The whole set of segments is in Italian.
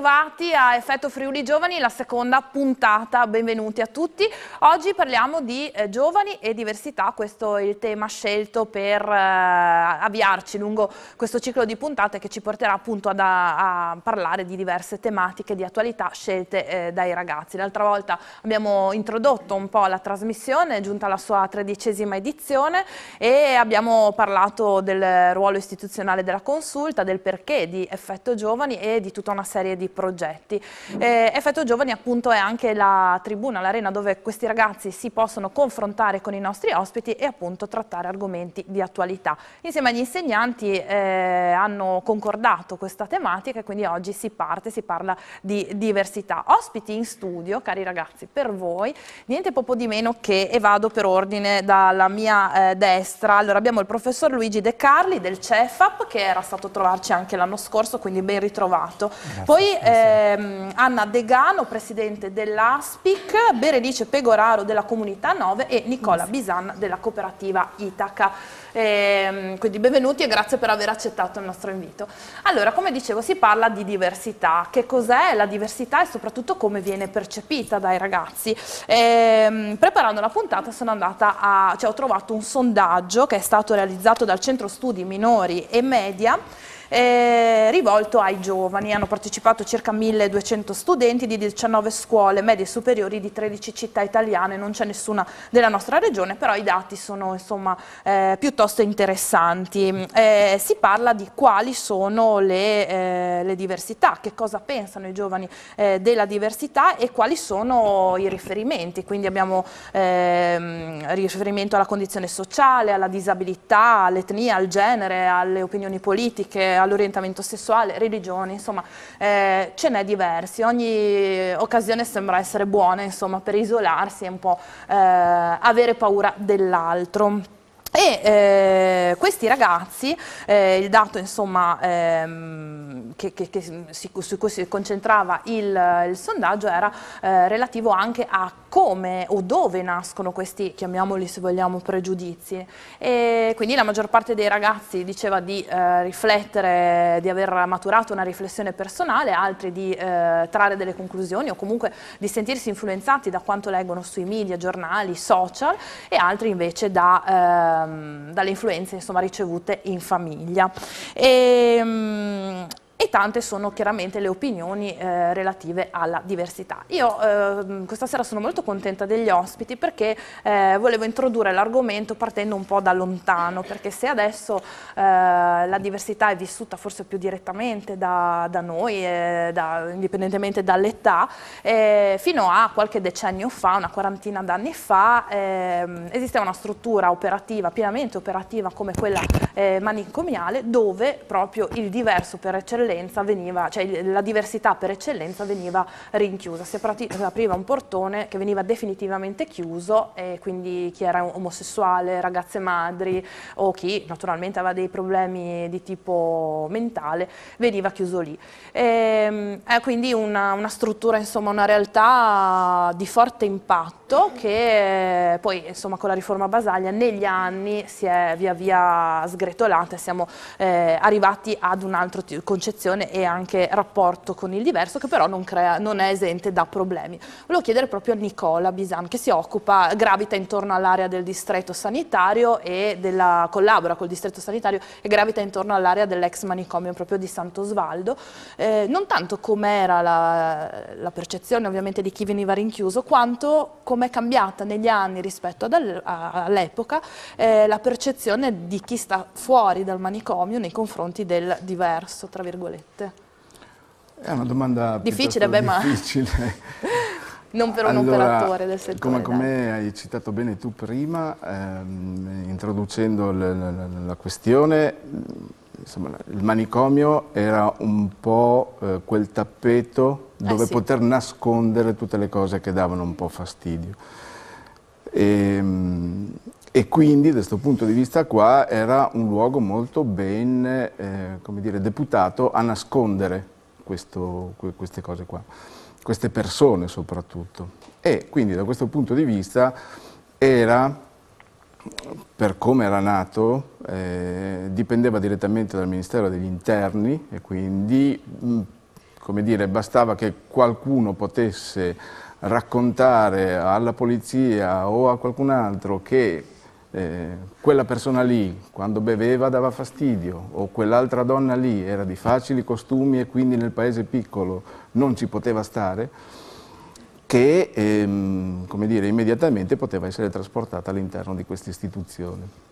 bentrovati a Effetto Friuli Giovani, la seconda puntata, benvenuti a tutti. Oggi parliamo di eh, giovani e diversità, questo è il tema scelto per eh, avviarci lungo questo ciclo di puntate che ci porterà appunto ad, a, a, parlare di diverse tematiche di attualità scelte eh, dai ragazzi. L'altra volta abbiamo introdotto un po' la trasmissione, è giunta la sua tredicesima edizione e abbiamo parlato del ruolo istituzionale della consulta, del perché di Effetto Giovani e di tutta una serie di progetti. Eh, Effetto Giovani appunto è anche la tribuna, l'arena dove questi ragazzi si possono confrontare con i nostri ospiti e appunto trattare argomenti di attualità. Insieme agli insegnanti eh, hanno concordato questa tematica e quindi oggi si parte, si parla di diversità. Ospiti in studio, cari ragazzi, per voi, niente poco di meno che, e vado per ordine dalla mia eh, destra, allora abbiamo il professor Luigi De Carli del CEFAP che era stato a trovarci anche l'anno scorso, quindi ben ritrovato. Grazie. Poi ehm, Anna Degano, presidente dell'ASPIC, Berenice Pegoraro della Comunità 9 e Nicola Bisan della cooperativa Itaca. Ehm, quindi benvenuti e grazie per aver accettato il nostro invito. Allora, come dicevo, si parla di diversità. Che cos'è la diversità e soprattutto come viene percepita dai ragazzi? Ehm, preparando la puntata a, cioè, ho trovato un sondaggio che è stato realizzato dal Centro Studi Minori e Media eh, rivolto ai giovani. Hanno partecipato circa 1200 studenti di 19 scuole medie e superiori di 13 città italiane, non c'è nessuna della nostra regione, però i dati sono insomma, eh, piuttosto interessanti. Mm, eh, si parla di quali sono le, eh, le, diversità, che cosa pensano i giovani eh, della diversità e quali sono i riferimenti, quindi abbiamo ehm, riferimento alla condizione sociale, alla disabilità, all'etnia, al genere, alle opinioni politiche, all'orientamento sessuale, religione, insomma eh, ce n'è diversi, ogni occasione sembra essere buona insomma, per isolarsi e un po' eh, avere paura dell'altro. E eh, questi ragazzi, eh, il dato insomma, ehm, che, che, che si, su cui si concentrava il, il sondaggio era eh, relativo anche a come o dove nascono questi, chiamiamoli se vogliamo, pregiudizi. E quindi la maggior parte dei ragazzi diceva di eh, riflettere, di aver maturato una riflessione personale, altri di eh, trarre delle conclusioni o comunque di sentirsi influenzati da quanto leggono sui media, giornali, social e altri invece da eh, Ehm, dalle influenze insomma, ricevute in famiglia. E, ehm, e tante sono chiaramente le opinioni eh, relative alla diversità. Io eh, questa sera sono molto contenta degli ospiti perché eh, volevo introdurre l'argomento partendo un po' da lontano, perché se adesso eh, la diversità è vissuta forse più direttamente da, da noi, eh, da, indipendentemente dall'età, eh, fino a qualche decennio fa, una quarantina d'anni fa, ehm, esisteva una struttura operativa, pienamente operativa come quella manicomiale, dove proprio il diverso per eccellenza eccellenza veniva, cioè la diversità per eccellenza veniva rinchiusa, si apriva un portone che veniva definitivamente chiuso e quindi chi era omosessuale, ragazze madri o chi naturalmente aveva dei problemi di tipo mentale veniva chiuso lì. E, ehm, è quindi una, una struttura, insomma una realtà di forte impatto che eh, poi insomma con la riforma Basaglia negli anni si è via via sgretolata e siamo eh, arrivati ad un altro concetto posizione e anche rapporto con il diverso che però non, crea, non è esente da problemi. Volevo chiedere proprio a Nicola Bisan che si occupa, gravita intorno all'area del distretto sanitario e della, collabora col distretto sanitario e gravita intorno all'area dell'ex manicomio proprio di Sant'Osvaldo, eh, non tanto com'era la, la, percezione ovviamente di chi veniva rinchiuso quanto com'è cambiata negli anni rispetto all'epoca eh, la percezione di chi sta fuori dal manicomio nei confronti del diverso, tra virgolette virgolette? È una domanda difficile, beh, difficile. ma... non per un allora, operatore del settore. Come, come hai citato bene tu prima, ehm, introducendo la, la, la questione, insomma, il manicomio era un po' eh, quel tappeto eh, dove eh sì. poter nascondere tutte le cose che davano un po' fastidio. E, ehm, e quindi da questo punto di vista qua era un luogo molto ben eh, dire, deputato a nascondere questo, queste cose qua, queste persone soprattutto. E quindi da questo punto di vista era, per come era nato, eh, dipendeva direttamente dal Ministero degli Interni e quindi mh, mm, dire, bastava che qualcuno potesse raccontare alla polizia o a qualcun altro che eh, quella persona lì quando beveva dava fastidio o quell'altra donna lì era di facili costumi e quindi nel paese piccolo non ci poteva stare, che ehm, come dire, immediatamente poteva essere trasportata all'interno di questa istituzione.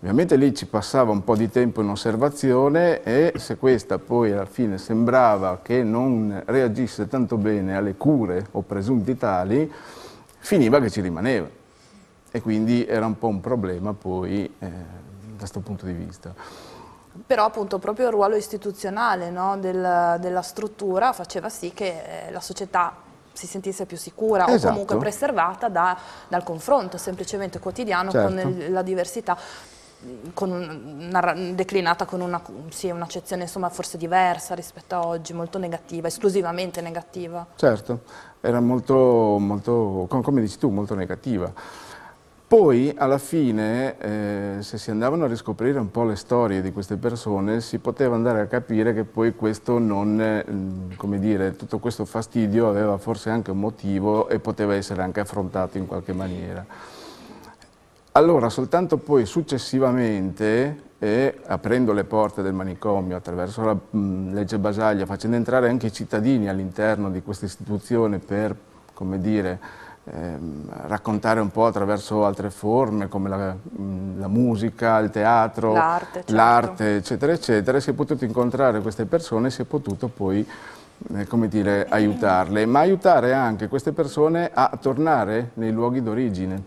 Ovviamente lì ci passava un po' di tempo in osservazione e se questa poi alla fine sembrava che non reagisse tanto bene alle cure o presunti tali, finiva che ci rimaneva e quindi era un po' un problema poi eh, da questo punto di vista. Però appunto proprio il ruolo istituzionale no, del, della struttura faceva sì che eh, la società si sentisse più sicura esatto. o comunque preservata da, dal confronto semplicemente quotidiano certo. con la diversità. Con una, declinata con un'accezione sì, un forse diversa rispetto a oggi, molto negativa, esclusivamente negativa. Certo, era molto, molto come dici tu, molto negativa. Poi alla fine, eh, se si andavano a riscoprire un po' le storie di queste persone, si poteva andare a capire che poi questo non, mm, come dire, tutto questo fastidio aveva forse anche un motivo e poteva essere anche affrontato in qualche maniera. Allora, soltanto poi successivamente, e aprendo le porte del manicomio attraverso la mh, mm, legge Basaglia, facendo entrare anche i cittadini all'interno di questa istituzione per, come dire, Ehm, raccontare un po' attraverso altre forme come la, la musica, il teatro, l'arte, certo. eccetera, eccetera, si è potuto incontrare queste persone, e si è potuto poi eh, come dire, aiutarle, ma aiutare anche queste persone a tornare nei luoghi d'origine,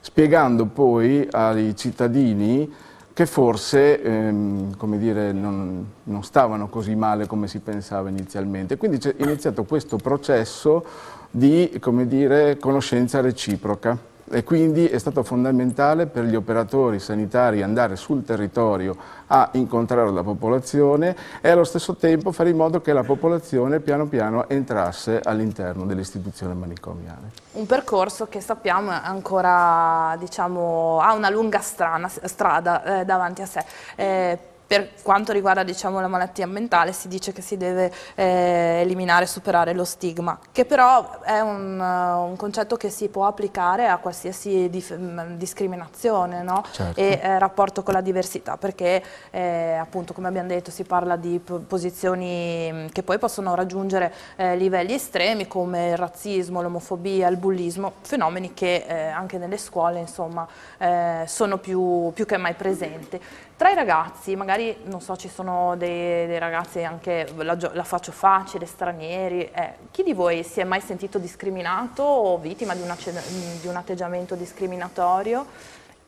spiegando poi ai cittadini che forse ehm, come dire, non, non stavano così male come si pensava inizialmente. Quindi è iniziato questo processo di dire, conoscenza reciproca e quindi è stato fondamentale per gli operatori sanitari andare sul territorio a incontrare la popolazione e allo stesso tempo fare in modo che la popolazione piano piano entrasse all'interno dell'istituzione manicomiale. Un percorso che sappiamo ancora diciamo, ha una lunga strana, strada eh, davanti a sé. Eh, per quanto riguarda diciamo, la malattia mentale si dice che si deve eh, eliminare e superare lo stigma, che però è un, uh, un, concetto che si può applicare a qualsiasi mm, discriminazione no? certo. e eh, rapporto con la diversità, perché eh, appunto come abbiamo detto si parla di posizioni mm, che poi possono raggiungere eh, livelli estremi come il razzismo, l'omofobia, il bullismo, fenomeni che eh, anche nelle scuole insomma, eh, sono più, più che mai presenti. Tra i ragazzi, magari, non so, ci sono dei, dei ragazzi anche, la, la, faccio facile, stranieri, eh, chi di voi si è mai sentito discriminato o vittima di, una, di un atteggiamento discriminatorio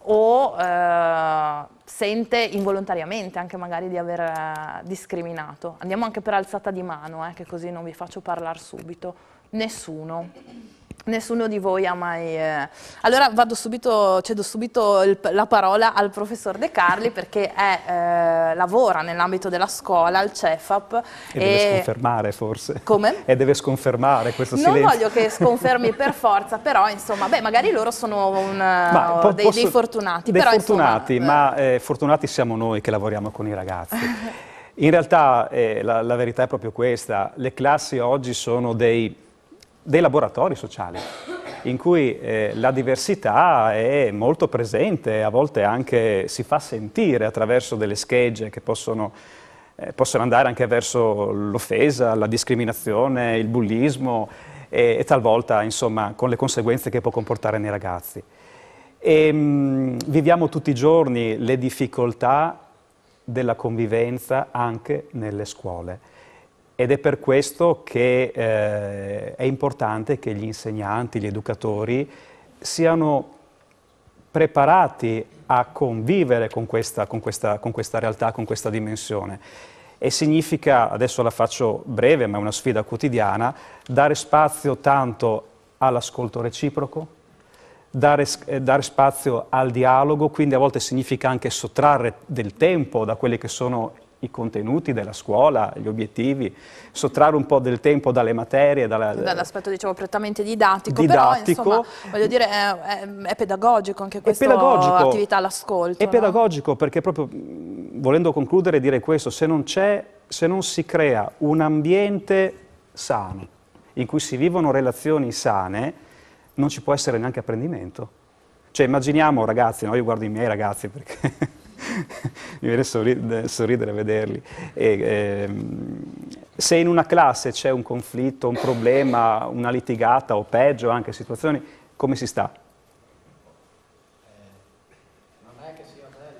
o eh, sente involontariamente anche magari di aver eh, discriminato? Andiamo anche per alzata di mano, eh, che così non vi faccio parlare subito. Nessuno. Nessuno di voi ha mai... Eh. Allora subito, cedo subito il, la parola al professor De Carli perché è, eh, lavora nell'ambito della scuola, al CEFAP. E, e, deve sconfermare forse. Come? E deve sconfermare questo non silenzio. Non voglio che sconfermi per forza, però insomma, beh magari loro sono un, ma, eh, po dei, dei, fortunati. Dei però, fortunati, insomma, eh. ma eh, fortunati siamo noi che lavoriamo con i ragazzi. In realtà eh, la, la verità è proprio questa, le classi oggi sono dei dei laboratori sociali, in cui eh, la diversità è molto presente, a volte anche si fa sentire attraverso delle schegge che possono, eh, possono andare anche verso l'offesa, la discriminazione, il bullismo e, e talvolta insomma, con le conseguenze che può comportare nei ragazzi. E, ehm, mh, viviamo tutti i giorni le difficoltà della convivenza anche nelle scuole ed è per questo che eh, è importante che gli insegnanti, gli educatori siano preparati a convivere con questa, con questa, con questa realtà, con questa dimensione. E significa, adesso la faccio breve, ma è una sfida quotidiana, dare spazio tanto all'ascolto reciproco, Dare, eh, dare, spazio al dialogo, quindi a volte significa anche sottrarre del tempo da quelli che sono i contenuti della scuola, gli obiettivi, sottrarre un po' del tempo dalle materie. Dall'aspetto diciamo prettamente didattico, didattico però insomma, voglio dire è, è, è pedagogico anche questa attività all'ascolto. È no? pedagogico perché proprio mm, volendo concludere dire questo, se non, se non si crea un ambiente sano, in cui si vivono relazioni sane, non ci può essere neanche apprendimento. Cioè immaginiamo ragazzi, no? io guardo i miei ragazzi perché mi viene sorridere, sorridere vederli. E, eh, se in una classe c'è un conflitto, un problema, una litigata o peggio anche situazioni, come si sta?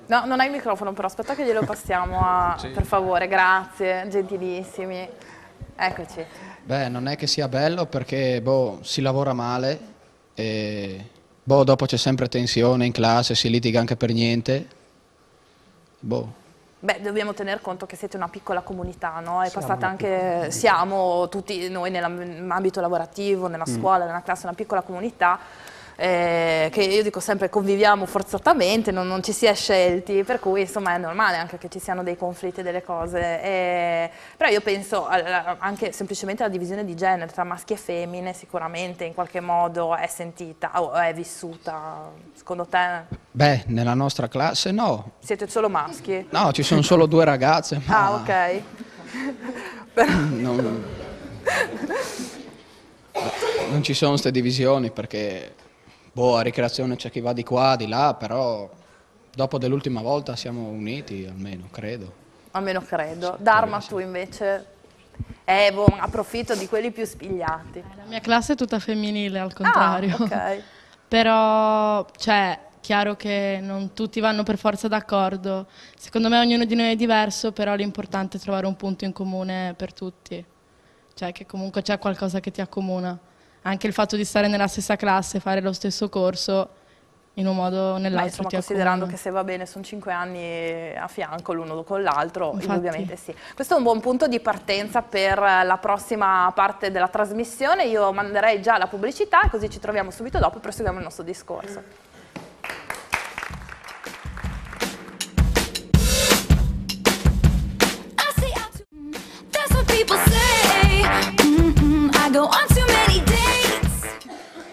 No, non hai il microfono però, aspetta che glielo passiamo a... per favore, grazie, gentilissimi. Eccoci. Beh, non è che sia bello perché boh, si lavora male e boh, dopo c'è sempre tensione in classe, si litiga anche per niente Boh. Beh, dobbiamo tener conto che siete una piccola comunità, no? È siamo passata anche, siamo tutti noi nell'ambito lavorativo, nella mm. scuola, mm. nella classe, una piccola comunità eh, che io dico sempre conviviamo forzatamente, non, non, ci si è scelti, per cui insomma è normale anche che ci siano dei conflitti, e delle cose. Eh, però io penso alla, anche semplicemente alla divisione di genere tra maschi e femmine sicuramente in qualche modo è sentita o è vissuta, secondo te? Beh, nella nostra classe no. Siete solo maschi? No, ci sono solo due ragazze. Ma... Ah, ok. non... non ci sono queste divisioni perché boh, a ricreazione c'è chi va di qua, di là, però dopo dell'ultima volta siamo uniti, almeno credo. Almeno credo. Sì, Dharma, tu invece? Eh, boh, approfitto di quelli più spigliati. La mia classe è tutta femminile, al contrario. Ah, ok. Però, cioè, chiaro che non tutti vanno per forza d'accordo. Secondo me ognuno di noi è diverso, però l'importante è trovare un punto in comune per tutti. Cioè, che comunque c'è qualcosa che ti accomuna anche il fatto di stare nella stessa classe, fare lo stesso corso, in un modo o nell'altro. Ma considerando che se va bene sono cinque anni a fianco l'uno con l'altro, ovviamente sì. Questo è un buon punto di partenza per la prossima parte della trasmissione. Io manderei già la pubblicità così ci troviamo subito dopo e proseguiamo il nostro discorso. Mm. I go on too many days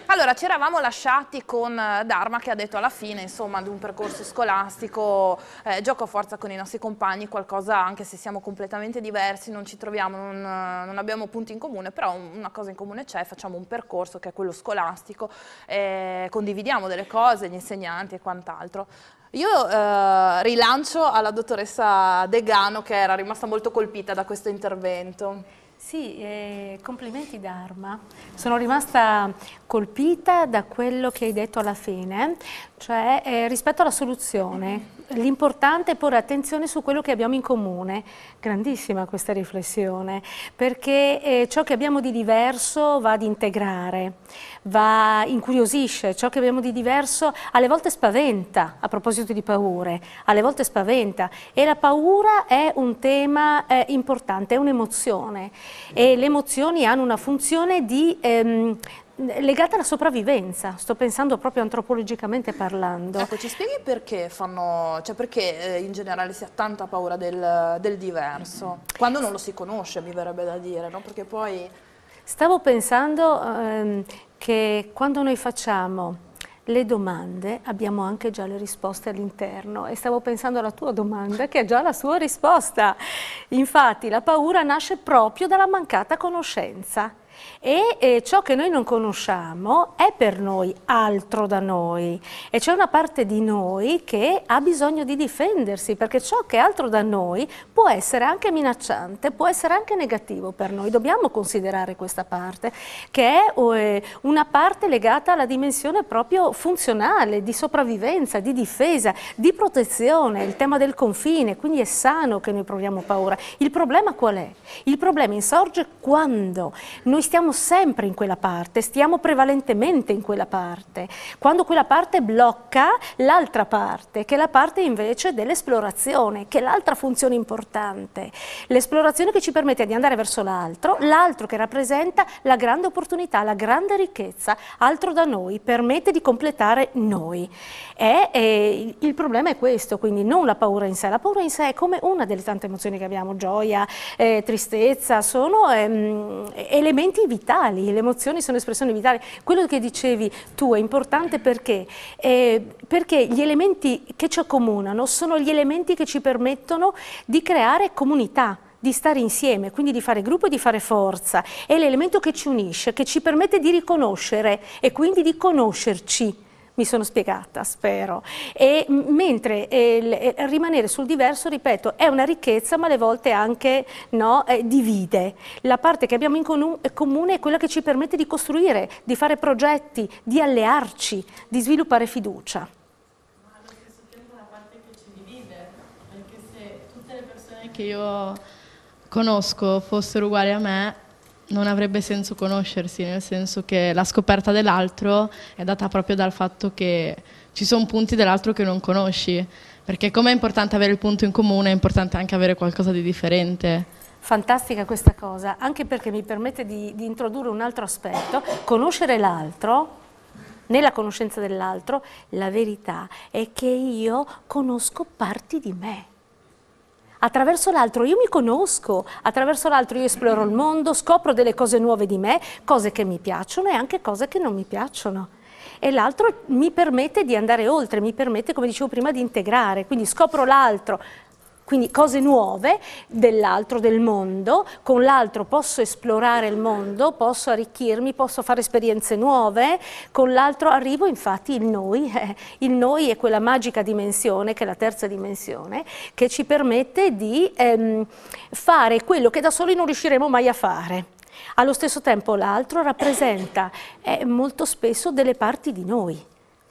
allora, ci eravamo lasciati con eh, Dharma che ha detto alla fine, insomma, di un percorso scolastico, eh, gioco a forza con i nostri compagni, qualcosa, anche se siamo completamente diversi, non ci troviamo, non, eh, non abbiamo punti in comune, però una cosa in comune c'è, facciamo un percorso che è quello scolastico, eh, condividiamo delle cose, gli insegnanti e quant'altro. Io eh, rilancio alla dottoressa Degano che era rimasta molto colpita da questo intervento. Sì, eh, complimenti Dharma. Sono rimasta colpita da quello che hai detto alla fine, cioè eh, rispetto alla soluzione, l'importante è porre attenzione su quello che abbiamo in comune, grandissima questa riflessione, perché eh, ciò che abbiamo di diverso va ad integrare, va, incuriosisce, ciò che abbiamo di diverso alle volte spaventa, a proposito di paure, alle volte spaventa e la paura è un tema eh, importante, è un'emozione e le emozioni hanno una funzione di... Ehm, legata alla sopravvivenza, sto pensando proprio antropologicamente parlando. Ecco, ci spieghi perché, fanno, cioè perché eh, in generale si ha tanta paura del, del diverso, quando non lo si conosce mi verrebbe da dire, no? perché poi... Stavo pensando ehm, che quando noi facciamo le domande abbiamo anche già le risposte all'interno e stavo pensando alla tua domanda che ha già la sua risposta. Infatti la paura nasce proprio dalla mancata conoscenza e eh, ciò che noi non conosciamo è per noi altro da noi e c'è una parte di noi che ha bisogno di difendersi perché ciò che è altro da noi può essere anche minacciante, può essere anche negativo per noi, dobbiamo considerare questa parte che è eh, una parte legata alla dimensione proprio funzionale, di sopravvivenza, di difesa, di protezione, il tema del confine, quindi è sano che noi proviamo paura. Il problema qual è? Il problema insorge quando noi stiamo stiamo sempre in quella parte, stiamo prevalentemente in quella parte. Quando quella parte blocca l'altra parte, che è la parte invece dell'esplorazione, che è l'altra funzione importante. L'esplorazione che ci permette di andare verso l'altro, l'altro che rappresenta la grande opportunità, la grande ricchezza, altro da noi, permette di completare noi. E, e il problema è questo, quindi non la paura in sé, la paura in sé è come una delle tante emozioni che abbiamo, gioia, eh, tristezza, sono ehm, elementi sentimenti vitali, le emozioni sono espressioni vitali. Quello che dicevi tu è importante perché? Eh, perché gli elementi che ci accomunano sono gli elementi che ci permettono di creare comunità, di stare insieme, quindi di fare gruppo e di fare forza. È l'elemento che ci unisce, che ci permette di riconoscere e quindi di conoscerci mi sono spiegata, spero. E, mentre eh, eh, rimanere sul diverso, ripeto, è una ricchezza, ma alle volte anche no, eh, divide. La parte che abbiamo in eh, comune è quella che ci permette di costruire, di fare progetti, di allearci, di sviluppare fiducia. Ma allo stesso tempo la parte che ci divide, perché se tutte le persone che io conosco fossero uguali a me, non avrebbe senso conoscersi, nel senso che la scoperta dell'altro è data proprio dal fatto che ci sono punti dell'altro che non conosci, perché come è importante avere il punto in comune, è importante anche avere qualcosa di differente. Fantastica questa cosa, anche perché mi permette di, di introdurre un altro aspetto, conoscere l'altro nella conoscenza dell'altro, la verità è che io conosco parti di me attraverso l'altro io mi conosco, attraverso l'altro io esploro il mondo, scopro delle cose nuove di me, cose che mi piacciono e anche cose che non mi piacciono. E l'altro mi permette di andare oltre, mi permette, come dicevo prima, di integrare, quindi scopro l'altro, quindi cose nuove dell'altro, del mondo, con l'altro posso esplorare il mondo, posso arricchirmi, posso fare esperienze nuove, con l'altro arrivo infatti il noi, il noi è quella magica dimensione che è la terza dimensione che ci permette di ehm, fare quello che da soli non riusciremo mai a fare. Allo stesso tempo l'altro rappresenta eh, molto spesso delle parti di noi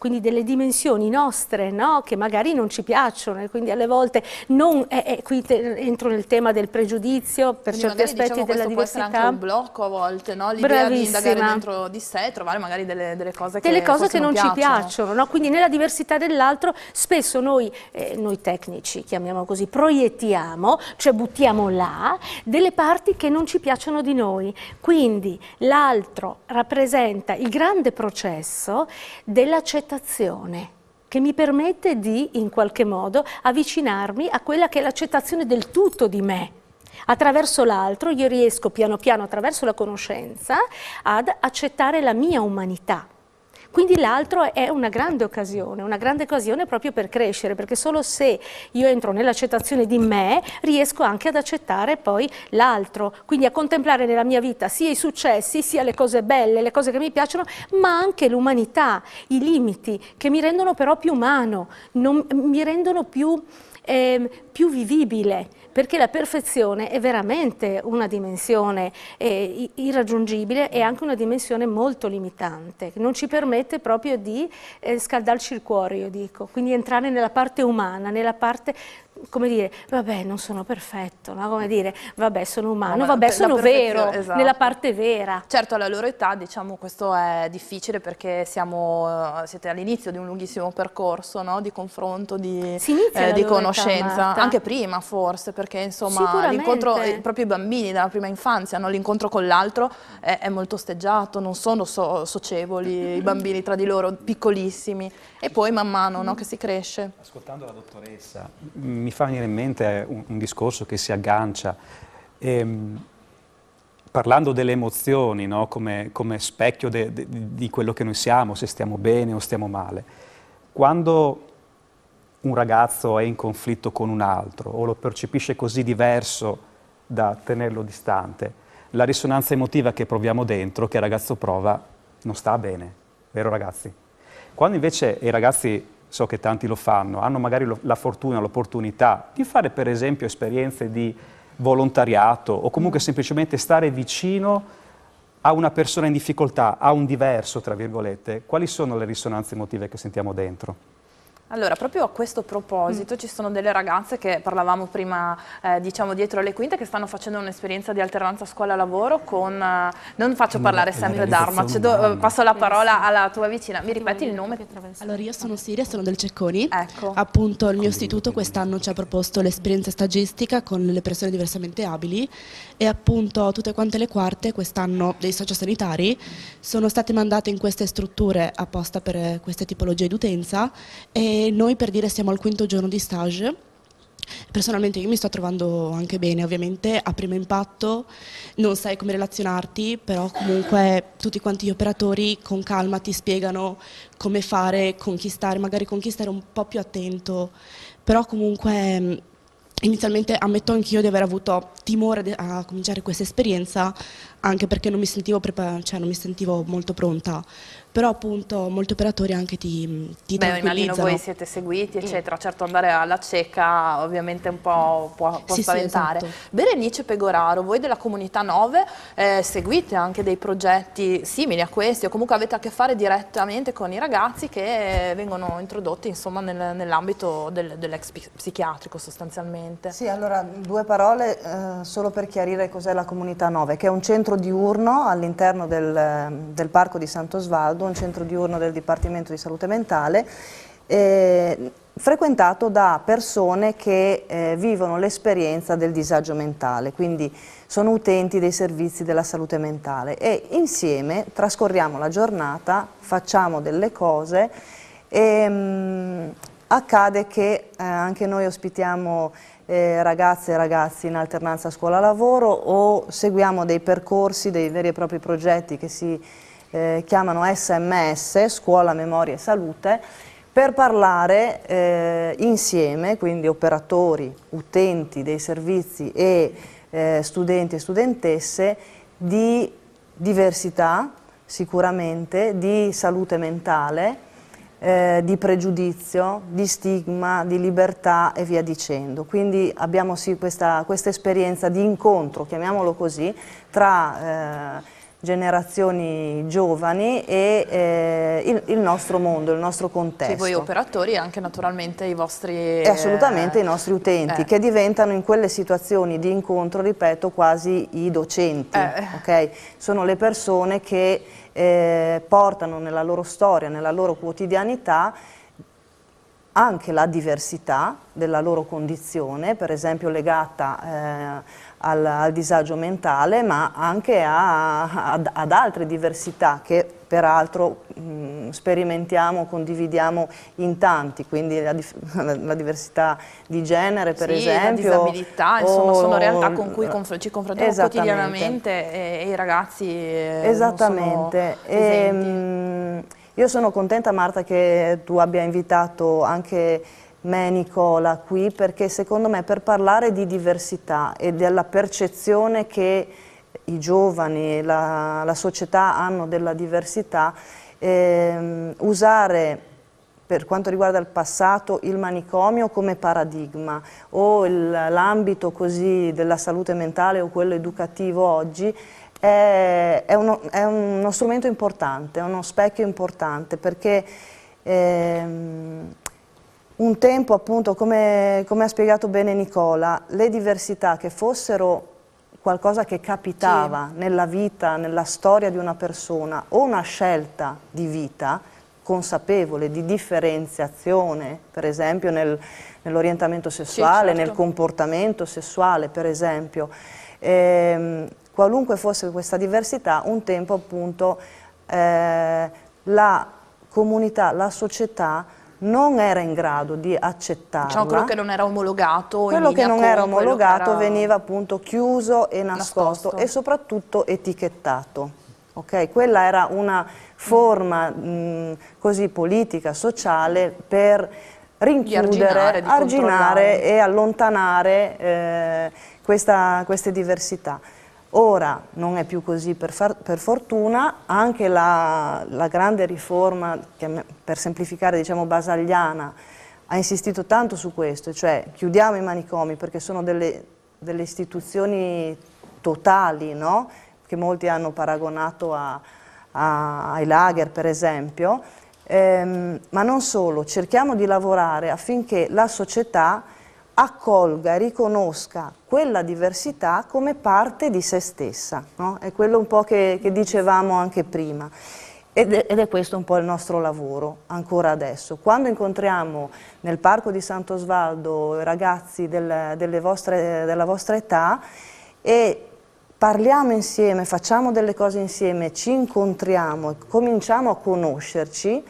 quindi delle dimensioni nostre no? che magari non ci piacciono e quindi alle volte non, è, eh, eh, qui te, entro nel tema del pregiudizio per quindi certi diciamo, aspetti diciamo, della diversità. Può essere anche un blocco a volte, no? l'idea di indagare dentro di sé e trovare magari delle, delle cose delle che, cose che non, non piacciono. ci piacciono, no? quindi nella diversità dell'altro spesso noi, eh, noi tecnici, chiamiamo così, proiettiamo, cioè buttiamo là delle parti che non ci piacciono di noi, quindi l'altro rappresenta il grande processo dell'accettazione accettazione che mi permette di, in qualche modo, avvicinarmi a quella che è l'accettazione del tutto di me. Attraverso l'altro io riesco piano piano, attraverso la conoscenza, ad accettare la mia umanità, quindi l'altro è una grande occasione, una grande occasione proprio per crescere, perché solo se io entro nell'accettazione di me riesco anche ad accettare poi l'altro, quindi a contemplare nella mia vita sia i successi, sia le cose belle, le cose che mi piacciono, ma anche l'umanità, i limiti che mi rendono però più umano, non, mi rendono più, eh, più vivibile perché la perfezione è veramente una dimensione eh, irraggiungibile e anche una dimensione molto limitante, che non ci permette proprio di eh, scaldarci il cuore, io dico, quindi entrare nella parte umana, nella parte come dire, vabbè non sono perfetto, no? come dire, vabbè sono umano, no, vabbè sono vero, esatto. nella parte vera. Certo alla loro età diciamo questo è difficile perché siamo, eh, siete all'inizio di un lunghissimo percorso no? di confronto, di, eh, di conoscenza, età, anche prima forse perché insomma l'incontro, eh, proprio i bambini dalla prima infanzia, l'incontro con l'altro è, è, molto osteggiato, non sono so, socievoli i bambini tra di loro, piccolissimi e poi man mano mm. che si cresce. Ascoltando la dottoressa... Mm mi fa venire in mente un, un discorso che si aggancia. Ehm, parlando delle emozioni no? come, come, specchio de, de, di quello che noi siamo, se stiamo bene o stiamo male. Quando un ragazzo è in conflitto con un altro o lo percepisce così diverso da tenerlo distante, la risonanza emotiva che proviamo dentro, che il ragazzo prova, non sta bene, vero ragazzi? Quando invece i ragazzi so che tanti lo fanno, hanno magari lo, la fortuna, l'opportunità di fare per esempio esperienze di volontariato o comunque semplicemente stare vicino a una persona in difficoltà, a un diverso, tra virgolette, quali sono le risonanze emotive che sentiamo dentro? Allora, proprio a questo proposito mm. ci sono delle ragazze che parlavamo prima, eh, diciamo dietro le quinte, che stanno facendo un'esperienza di alternanza scuola-lavoro con, eh, non faccio una, parlare sempre d'arma, cioè eh, passo la parola alla tua vicina, mi ripeti il nome? Allora, io sono Siria, sono del Cecconi, ecco. appunto il mio istituto quest'anno ci ha proposto l'esperienza stagistica con le persone diversamente abili e appunto tutte quante le quarte quest'anno dei sociosanitari sono state mandate in queste strutture apposta per eh, queste tipologie di utenza e noi per dire siamo al quinto giorno di stage. Personalmente io mi sto trovando anche bene, ovviamente a primo impatto non sai come relazionarti, però comunque tutti quanti gli operatori con calma ti spiegano come fare, conquistare, magari con chi stare un po' più attento, però comunque mm, inizialmente ammetto anch'io di aver avuto timore a cominciare questa esperienza, anche perché non mi sentivo, cioè non mi sentivo molto pronta, però appunto molti operatori anche ti, mm, ti Beh, immagino voi siete seguiti mm. eccetera, mm. certo andare alla cieca ovviamente un po' può, può sì, spaventare. Sì, esatto. Berenice Pegoraro, voi della comunità 9 eh, seguite anche dei progetti simili a questi o comunque avete a che fare direttamente con i ragazzi che vengono introdotti insomma nel, nell'ambito del, dell'ex psichiatrico sostanzialmente. Sì, allora due parole eh, solo per chiarire cos'è la comunità 9, che è un centro centro diurno all'interno del, del Parco di Santo Sant'Osvaldo, un centro diurno del Dipartimento di Salute Mentale, eh, frequentato da persone che eh, vivono l'esperienza del disagio mentale, quindi sono utenti dei servizi della salute mentale e insieme trascorriamo la giornata, facciamo delle cose e ehm, mh, accade che eh, anche noi ospitiamo eh, ragazze e ragazzi in alternanza scuola-lavoro o seguiamo dei percorsi, dei veri e propri progetti che si eh, chiamano SMS, Scuola, Memoria e Salute, per parlare eh, insieme, quindi operatori, utenti dei servizi e eh, studenti e studentesse, di diversità sicuramente, di salute mentale, eh, di pregiudizio, di stigma, di libertà e via dicendo. Quindi abbiamo sì questa, questa esperienza di incontro, chiamiamolo così, tra eh, generazioni giovani e eh, il, il, nostro mondo, il nostro contesto. Sì, voi operatori e anche naturalmente i vostri... E assolutamente eh, i nostri eh, utenti, eh. che diventano in quelle situazioni di incontro, ripeto, quasi i docenti, eh. okay? Sono le persone che eh, portano nella loro storia, nella loro quotidianità anche la diversità della loro condizione, per esempio legata eh, al, al disagio mentale ma anche a, ad, ad altre diversità che peraltro mh, mm, sperimentiamo, condividiamo in tanti, quindi la, la, la diversità di genere per sì, esempio. la disabilità, o, insomma sono realtà con cui conf ci confrontiamo quotidianamente e, e, i ragazzi eh, Esattamente. E, mh, ehm, io sono contenta Marta che tu abbia invitato anche me Nicola qui perché secondo me per parlare di diversità e della percezione che i giovani, la, la società hanno della diversità, ehm, usare per quanto riguarda il passato il manicomio come paradigma o l'ambito così della salute mentale o quello educativo oggi è, è, uno, è uno, strumento importante, è uno specchio importante perché ehm, un tempo appunto, come, come, ha spiegato bene Nicola, le diversità che fossero qualcosa che capitava sì. nella vita, nella storia di una persona o una scelta di vita consapevole di differenziazione, per esempio nel, nell'orientamento sessuale, sì, certo. nel comportamento sessuale, per esempio. E, ehm, qualunque fosse questa diversità, un tempo appunto eh, la comunità, la società non era in grado di accettare. Cioè, diciamo, quello che non era omologato. Quello che non era omologato era... veniva appunto chiuso e nascosto, nascosto. e soprattutto etichettato. Okay? Quella era una forma mh, mm, così politica, sociale per rinchiudere, arginare, arginare e allontanare eh, questa, queste diversità. Ora non è più così per, far, per fortuna, anche la, la, grande riforma, per semplificare diciamo basagliana, ha insistito tanto su questo, cioè chiudiamo i manicomi perché sono delle, delle istituzioni totali, no? che molti hanno paragonato a, a, ai lager per esempio, ehm, ma non solo, cerchiamo di lavorare affinché la società accolga, riconosca quella diversità come parte di se stessa. No? È quello un po' che, che dicevamo anche prima. Ed è, ed è, questo un po' il nostro lavoro ancora adesso. Quando incontriamo nel parco di Santo Sant'Osvaldo ragazzi del, vostre, della vostra età e parliamo insieme, facciamo delle cose insieme, ci incontriamo cominciamo a conoscerci,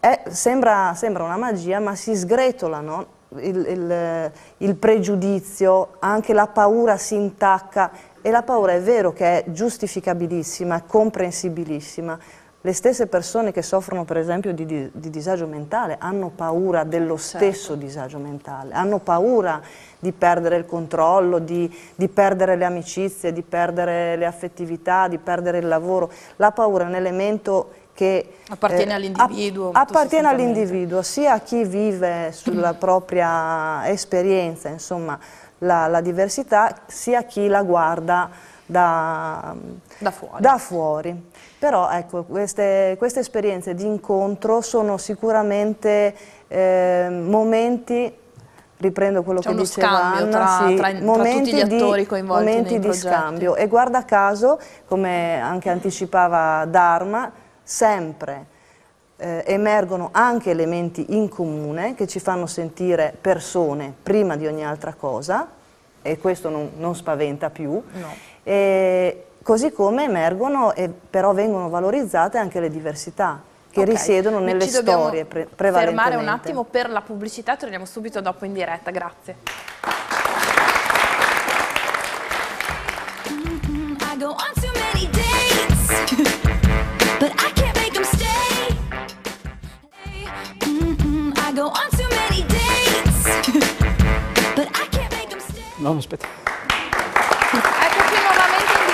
è, sembra, sembra, una magia ma si sgretolano il, il, il pregiudizio, anche la paura si intacca e la paura è vero che è giustificabilissima, è comprensibilissima, le stesse persone che soffrono per esempio di, di, di disagio mentale hanno paura dello certo. stesso certo. disagio mentale, hanno paura di perdere il controllo, di, di, perdere le amicizie, di perdere le affettività, di perdere il lavoro. La paura è un elemento che appartiene eh, all'individuo. Appartiene all'individuo, sia a chi vive sulla propria esperienza, insomma, la, la, diversità, sia a chi la guarda da, da, fuori. da fuori. Però ecco, queste, queste, esperienze di incontro sono sicuramente eh, momenti riprendo quello che diceva Anna, tra, sì, tra, momenti tra tutti gli attori coinvolti momenti di progetti. scambio e guarda caso, come anche anticipava Dharma, sempre eh, emergono anche elementi in comune che ci fanno sentire persone prima di ogni altra cosa e questo non, non spaventa più. No. E, così come emergono e però vengono valorizzate anche le diversità che okay. risiedono nelle storie pre prevalentemente. fermare un attimo per la pubblicità, torniamo subito dopo in diretta, grazie. Mm -hmm, No, aspetta. Eccoci nuovamente in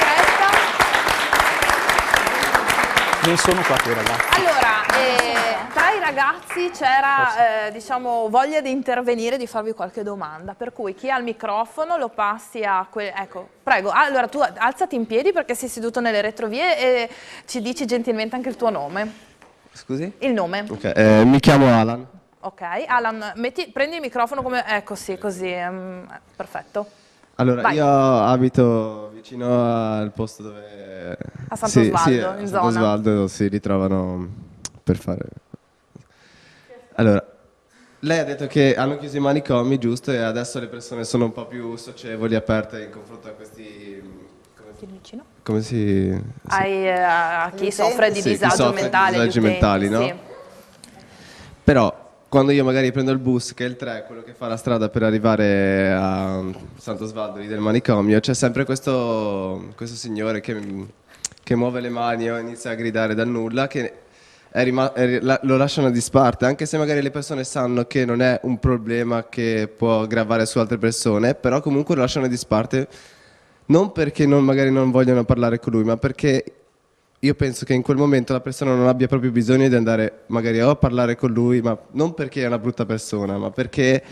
diretta. Non sono qua quei ragazzi. Allora, eh, tra i ragazzi c'era eh, diciamo, voglia di intervenire, di farvi qualche domanda, per cui chi ha il microfono lo passi a... ecco, prego, allora tu alzati in piedi perché sei seduto nelle retrovie e ci dici gentilmente anche il tuo nome. Scusi? Il nome. Okay. Eh, mi chiamo Alan. Ok, Alan, metti, prendi il microfono come... Ecco, sì, così, um, perfetto. Allora, Vai. io abito vicino al posto dove... A Santo sì, Osvaldo, sì, in a Santo Osvaldo si ritrovano per fare... Allora, lei ha detto che hanno chiuso i manicomi, giusto, e adesso le persone sono un po' più socievoli, aperte in confronto a questi vicino. Come si... si... Ai, eh, a, chi soffre di sì, disagio mentale. Disagi mentali, no? Sì. Però quando io magari prendo il bus, che è il 3, quello che fa la strada per arrivare a um, Santo Svaldo del manicomio, c'è sempre questo, questo signore che, che, muove le mani o inizia a gridare dal nulla, che lo lasciano a disparte, anche se magari le persone sanno che non è un problema che può gravare su altre persone, però comunque lo lasciano a disparte non perché non, magari non vogliono parlare con lui, ma perché io penso che in quel momento la persona non abbia proprio bisogno di andare magari a parlare con lui, ma non perché è una brutta persona, ma perché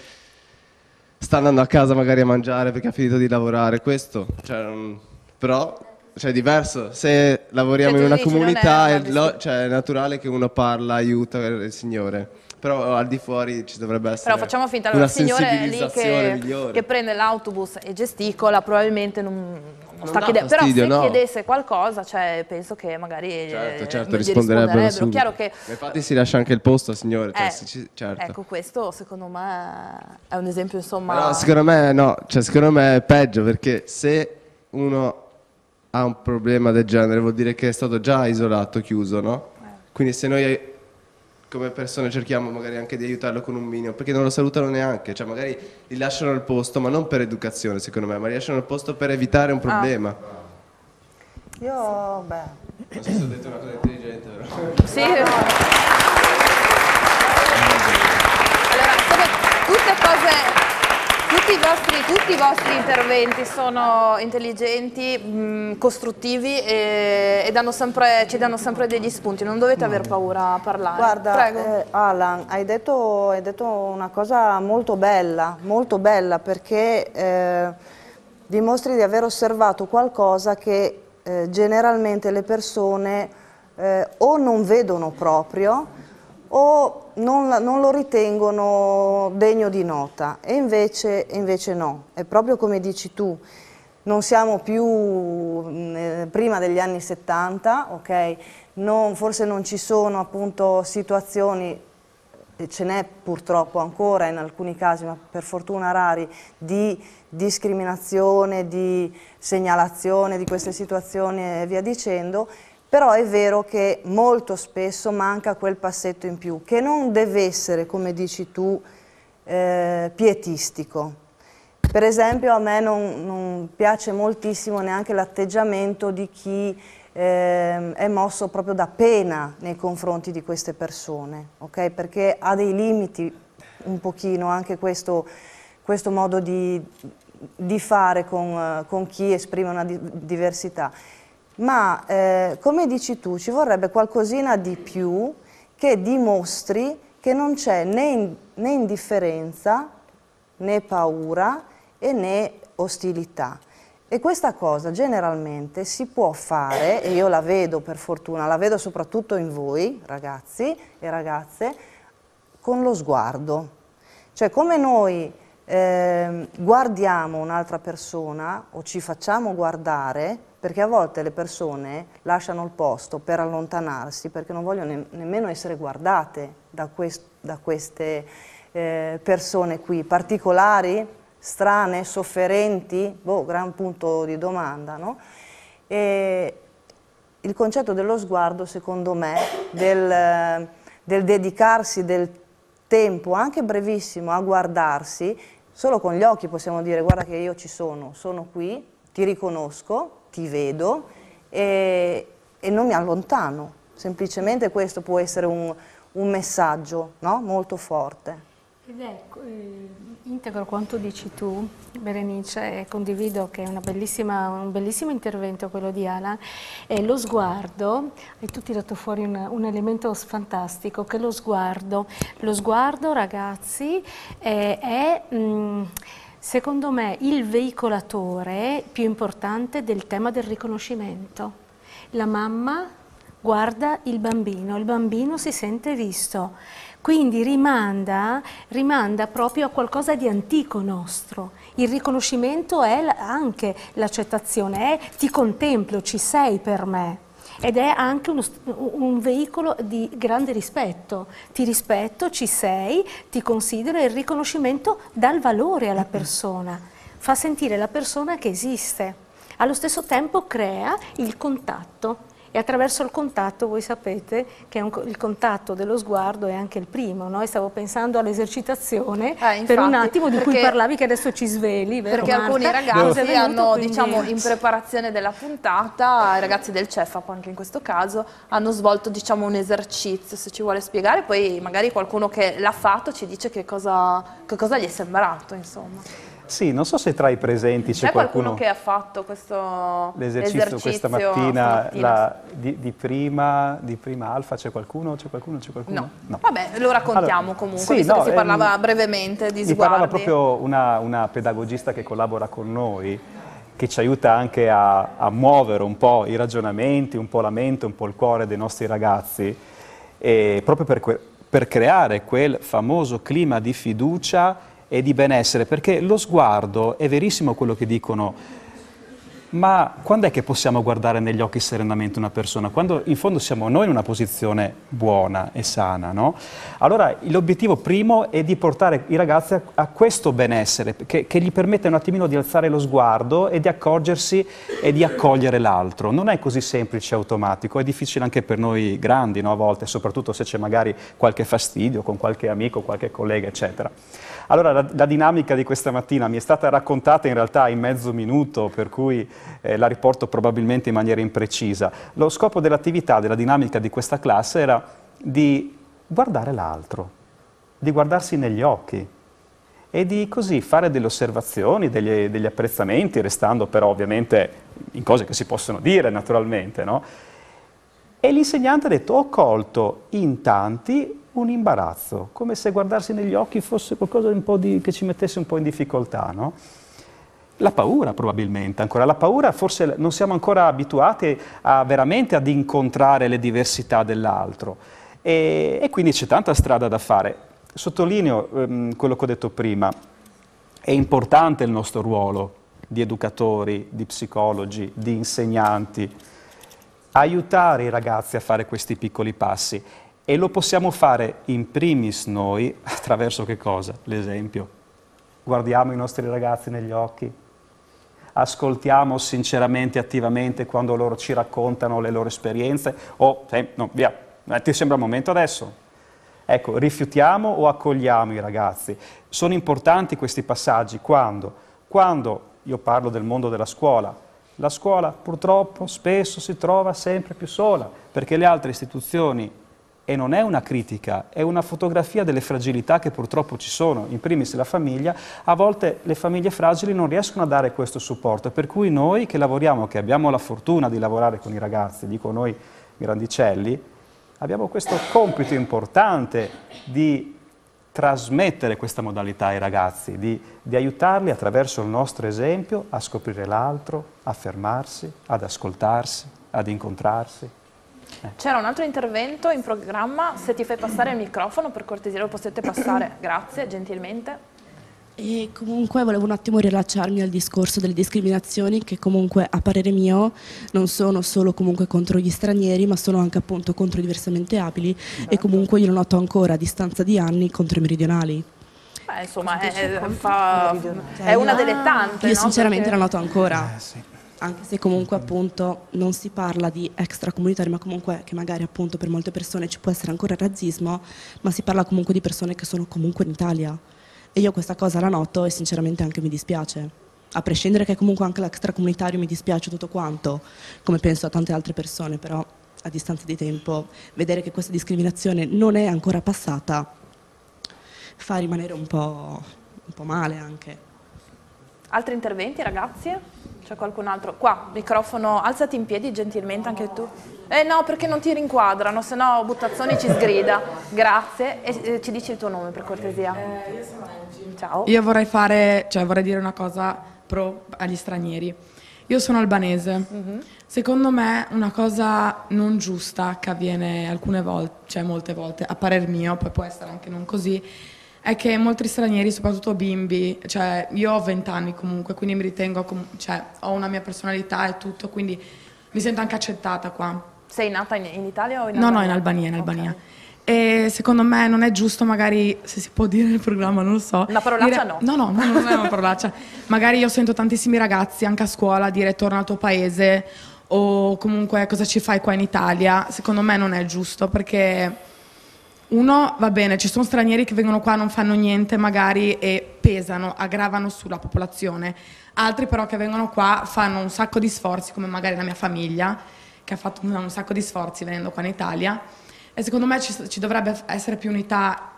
sta andando a casa magari a mangiare perché ha finito di lavorare, questo, cioè, mm, però cioè, è diverso, se lavoriamo cioè, in una dici, comunità è, lo... cioè, è, naturale che uno parla, aiuta il Signore. Però al di fuori ci dovrebbe essere. Però facciamo finta allora, il signore lì che, che prende l'autobus e gesticola, probabilmente non, non sta chiedendo, però se no. chiedesse qualcosa, cioè, penso che magari certo, certo, risponderebbero, risponderebbero. Che, infatti si lascia anche il posto a signore, cioè, eh, certo. Ecco, questo secondo me è un esempio, insomma... Però secondo me no, cioè, secondo me è peggio, perché se uno ha un problema del genere vuol dire che è stato già isolato, chiuso, no? Eh. Quindi se noi come persone cerchiamo magari anche di aiutarlo con un minimo, perché non lo salutano neanche, cioè magari gli lasciano il posto, ma non per educazione secondo me, ma gli lasciano il posto per evitare un ah. problema. Ah. Io, beh... Non so se ho detto una cosa intelligente, però... Sì, no. allora, come tutte cose tutti i, vostri, tutti i vostri, interventi sono intelligenti, mh, mm, costruttivi e, e danno sempre, ci danno sempre degli spunti, non dovete aver paura a parlare. Guarda, eh, Alan, hai detto, hai detto, una cosa molto bella, molto bella perché eh, dimostri di aver osservato qualcosa che eh, generalmente le persone eh, o non vedono proprio o non, non, lo ritengono degno di nota e invece, invece, no, è proprio come dici tu, non siamo più mm, eh, prima degli anni 70, okay? non, forse non ci sono appunto situazioni, ce n'è purtroppo ancora in alcuni casi, ma per fortuna rari, di discriminazione, di segnalazione di queste situazioni e via dicendo, però è vero che molto spesso manca quel passetto in più, che non deve essere, come dici tu, eh, pietistico. Per esempio a me non, non piace moltissimo neanche l'atteggiamento di chi eh, è mosso proprio da pena nei confronti di queste persone, okay? perché ha dei limiti un pochino anche questo, questo modo di, di fare con, con chi esprime una diversità ma eh, come dici tu ci vorrebbe qualcosina di più che dimostri che non c'è né, in, né indifferenza né paura e né ostilità. E questa cosa generalmente si può fare, e io la vedo per fortuna, la vedo soprattutto in voi ragazzi e ragazze, con lo sguardo. Cioè come noi eh, guardiamo un'altra persona o ci facciamo guardare, perché a volte le persone lasciano il posto per allontanarsi perché non vogliono ne nemmeno essere guardate da, quest da queste eh, persone qui, particolari, strane, sofferenti, boh, gran punto di domanda. No? E il concetto dello sguardo, secondo me, del, del dedicarsi del tempo, tempo, anche brevissimo, a guardarsi, solo con gli occhi possiamo dire guarda che io ci sono, sono qui, ti riconosco, ti vedo e, e non mi allontano. Semplicemente questo può essere un, un messaggio no? molto forte. Ecco, eh, integro quanto dici tu, Berenice, e condivido che è un bellissimo intervento quello di Alan. E eh, lo sguardo, hai tu tirato fuori un, un elemento fantastico, che è lo sguardo. Lo sguardo, ragazzi, eh, è... Mh, mm, secondo me il veicolatore più importante del tema del riconoscimento. La mamma guarda il bambino, il bambino si sente visto quindi rimanda, rimanda proprio a qualcosa di antico nostro. Il riconoscimento è anche l'accettazione, è ti contemplo, ci sei per me ed è anche uno, un veicolo di grande rispetto. Ti rispetto, ci sei, ti considero e il riconoscimento dà il valore alla persona, fa sentire la persona che esiste. Allo stesso tempo crea il contatto e attraverso il contatto voi sapete che un, il contatto dello sguardo è anche il primo, no? stavo pensando all'esercitazione eh, per un attimo di perché, cui parlavi che adesso ci sveli, vero Perché Marta? alcuni ragazzi venuto, hanno, quindi... diciamo, in preparazione della puntata, i ragazzi del CEFAP anche in questo caso, hanno svolto diciamo, un esercizio, se ci vuole spiegare, poi magari qualcuno che l'ha fatto ci dice che cosa, che cosa gli è sembrato, insomma. Sì, non so se tra i presenti c'è qualcuno, qualcuno... che ha fatto questo l'esercizio questa mattina, mattina. La, di, di, prima, di prima Alfa, c'è qualcuno? C'è qualcuno? C'è qualcuno? No. no. Vabbè, lo raccontiamo allora, comunque, sì, no, si ehm, parlava ehm, brevemente di sguardi. Si parlava proprio una, una pedagogista che collabora con noi, che ci aiuta anche a, a, muovere un po' i ragionamenti, un po' la mente, un po' il cuore dei nostri ragazzi, e proprio per, per creare quel famoso clima di fiducia e di benessere, perché lo sguardo, è verissimo quello che dicono ma quando è che possiamo guardare negli occhi serenamente una persona? Quando in fondo siamo noi in una posizione buona e sana, no? Allora l'obiettivo primo è di portare i ragazzi a, a questo benessere, che, che, gli permette un attimino di alzare lo sguardo e di accorgersi e di accogliere l'altro. Non è così semplice e automatico, è difficile anche per noi grandi, no? A volte, soprattutto se c'è magari qualche fastidio con qualche amico, qualche collega, eccetera. Allora la, la dinamica di questa mattina mi è stata raccontata in realtà in mezzo minuto, per cui eh, la riporto probabilmente in maniera imprecisa. Lo scopo dell'attività, della dinamica di questa classe era di guardare l'altro, di guardarsi negli occhi e di così fare delle osservazioni, degli, degli apprezzamenti, restando però ovviamente in cose che si possono dire naturalmente, no? E l'insegnante ha detto, ho colto in tanti un imbarazzo, come se guardarsi negli occhi fosse qualcosa di, che ci mettesse un po' in difficoltà, no? La paura probabilmente, ancora la paura, forse non siamo ancora abituati a, veramente ad incontrare le diversità dell'altro e, e, quindi c'è tanta strada da fare. Sottolineo ehm, quello che ho detto prima, è importante il nostro ruolo di educatori, di psicologi, di insegnanti, aiutare i ragazzi a fare questi piccoli passi e lo possiamo fare in primis noi attraverso che cosa? L'esempio. Guardiamo i nostri ragazzi negli occhi, ascoltiamo sinceramente, attivamente quando loro ci raccontano le loro esperienze o eh, no, via, eh, ti sembra il momento adesso? Ecco, rifiutiamo o accogliamo i ragazzi? Sono importanti questi passaggi quando? Quando, io parlo del mondo della scuola, la scuola purtroppo spesso si trova sempre più sola perché le altre istituzioni e non è una critica, è una fotografia delle fragilità che purtroppo ci sono, in primis la famiglia. A volte le famiglie fragili non riescono a dare questo supporto, per cui noi che lavoriamo, che abbiamo la fortuna di lavorare con i ragazzi, dico noi grandicelli, abbiamo questo compito importante di trasmettere questa modalità ai ragazzi, di, di, aiutarli attraverso il nostro esempio a scoprire l'altro, a fermarsi, ad ascoltarsi, ad incontrarsi. Eh. C'era un altro intervento in programma, se ti fai passare il microfono per cortesia lo potete passare, grazie gentilmente. E comunque volevo un attimo rilacciarmi al discorso delle discriminazioni che comunque a parere mio non sono solo comunque contro gli stranieri ma sono anche appunto contro i diversamente abili esatto. e certo. comunque io lo noto ancora a distanza di anni contro i meridionali. Beh, insomma, è, fa, è, una delle tante. Io no? sinceramente Perché... la noto ancora. Eh, sì anche se comunque appunto non si parla di extracomunitari, ma comunque che magari appunto per molte persone ci può essere ancora il razzismo, ma si parla comunque di persone che sono comunque in Italia. E io questa cosa la noto e sinceramente anche mi dispiace. A prescindere che comunque anche l'extracomunitario mi dispiace tutto quanto, come penso a tante altre persone, però a distanza di tempo vedere che questa discriminazione non è ancora passata fa rimanere un po', un po male anche. Altri interventi ragazzi? C'è qualcun altro? Qua, microfono, alzati in piedi gentilmente anche tu. Eh no, perché non ti rinquadrano, se no Buttazzoni ci sgrida. Grazie. E eh, ci dici il tuo nome per cortesia. Eh, io sono Angie. Ciao. Io vorrei fare, cioè vorrei dire una cosa pro agli stranieri. Io sono albanese. Mm -hmm. Secondo me una cosa non giusta che avviene alcune volte, cioè molte volte, a parer mio, poi può essere anche non così, è che molti stranieri, soprattutto bimbi, cioè io ho 20 anni comunque, quindi mi ritengo, cioè ho una mia personalità e tutto, quindi mi sento anche accettata qua. Sei nata in, in Italia o in Albania? No, no, in Albania, in Albania. Okay. E secondo me non è giusto, magari se si può dire nel programma, non lo so. Una parolaccia dire... no. No, no, non è una parolaccia. magari io sento tantissimi ragazzi anche a scuola dire torna al tuo paese o comunque cosa ci fai qua in Italia. Secondo me non è giusto perché uno, va bene, ci sono stranieri che vengono qua, non fanno niente magari e pesano, aggravano sulla popolazione. Altri però che vengono qua fanno un sacco di sforzi, come magari la mia famiglia, che ha fatto un sacco di sforzi venendo qua in Italia. E secondo me ci, ci dovrebbe essere più unità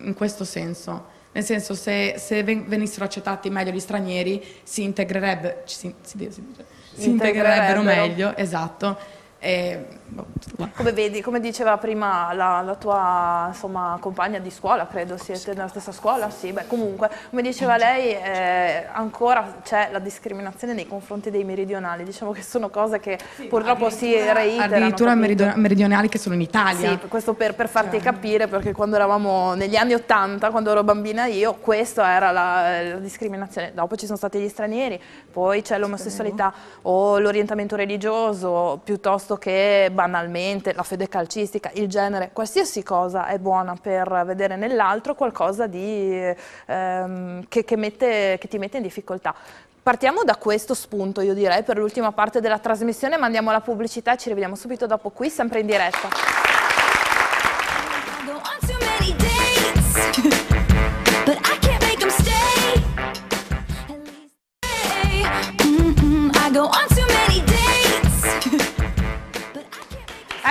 in questo senso. Nel senso, se, se venissero accettati meglio gli stranieri, si, integrerebbe, si, si, si integrerebbero meglio, esatto. E, Boh, come vedi, come diceva prima la, la tua insomma, compagna di scuola, credo siete nella stessa scuola, sì, beh, comunque, come diceva lei, eh, ancora c'è la discriminazione nei confronti dei meridionali, diciamo che sono cose che sì, purtroppo si reiterano. Addirittura capito? meridionali che sono in Italia. Sì, questo per, per farti cioè. capire, perché quando eravamo negli anni Ottanta, quando ero bambina io, questa era la, la discriminazione. Dopo ci sono stati gli stranieri, poi c'è l'omosessualità o l'orientamento religioso, piuttosto che banalmente la fede calcistica, il genere, qualsiasi cosa è buona per vedere nell'altro qualcosa di, ehm, che, che, mette, che ti mette in difficoltà. Partiamo da questo spunto, io direi, per l'ultima parte della trasmissione, mandiamo la pubblicità e ci rivediamo subito dopo qui, sempre in diretta.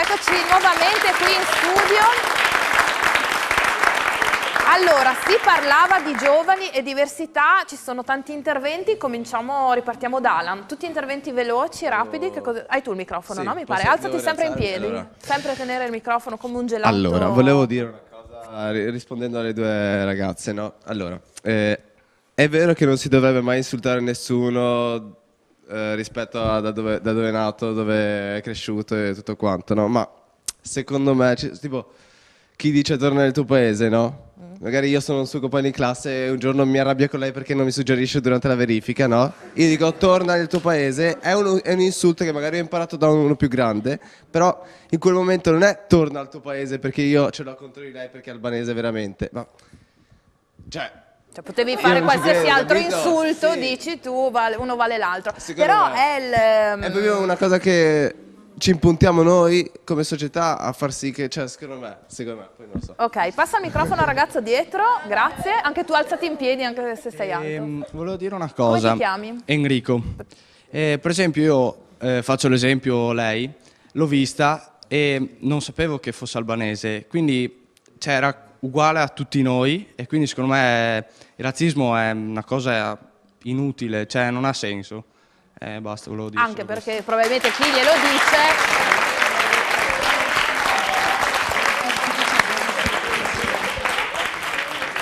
Eccoci nuovamente qui in studio. Allora, si parlava di giovani e diversità, ci sono tanti interventi, cominciamo, ripartiamo da Alan. Tutti interventi veloci, rapidi, cosa... hai tu il microfono, sì, no? Mi pare. Alzati sempre in piedi, allora. sempre tenere il microfono come un gelato. Allora, volevo dire una cosa rispondendo alle due ragazze, no? Allora, eh, è vero che non si dovrebbe mai insultare nessuno eh, rispetto a da dove, da dove, è nato, dove è cresciuto e tutto quanto, no? Ma secondo me, tipo, chi dice torna nel tuo paese, no? Mm. Magari io sono un suo compagno di classe e un giorno mi arrabbia con lei perché non mi suggerisce durante la verifica, no? Io dico torna nel tuo paese, è un, è un insulto che magari ho imparato da uno più grande, però in quel momento non è torna al tuo paese perché io ce l'ho contro di lei perché è albanese veramente, ma... Cioè, cioè, potevi fare qualsiasi credo, altro capito? insulto, sì. dici tu, vale, uno vale l'altro. Però me. è il... Ehm, è proprio una cosa che ci impuntiamo noi come società a far sì che, cioè, secondo me, secondo me, poi non so. Ok, passa il microfono al ragazzo dietro, grazie. Anche tu alzati in piedi, anche se sei ehm, volevo dire una cosa. Come ti chiami? Enrico. Eh, per esempio io, eh, faccio l'esempio lei, l'ho vista e non sapevo che fosse albanese, quindi c'era uguale a tutti noi e quindi secondo me il razzismo è una cosa inutile, cioè non ha senso. Eh, basta, volevo dire. Anche perché questo. probabilmente chi glielo dice...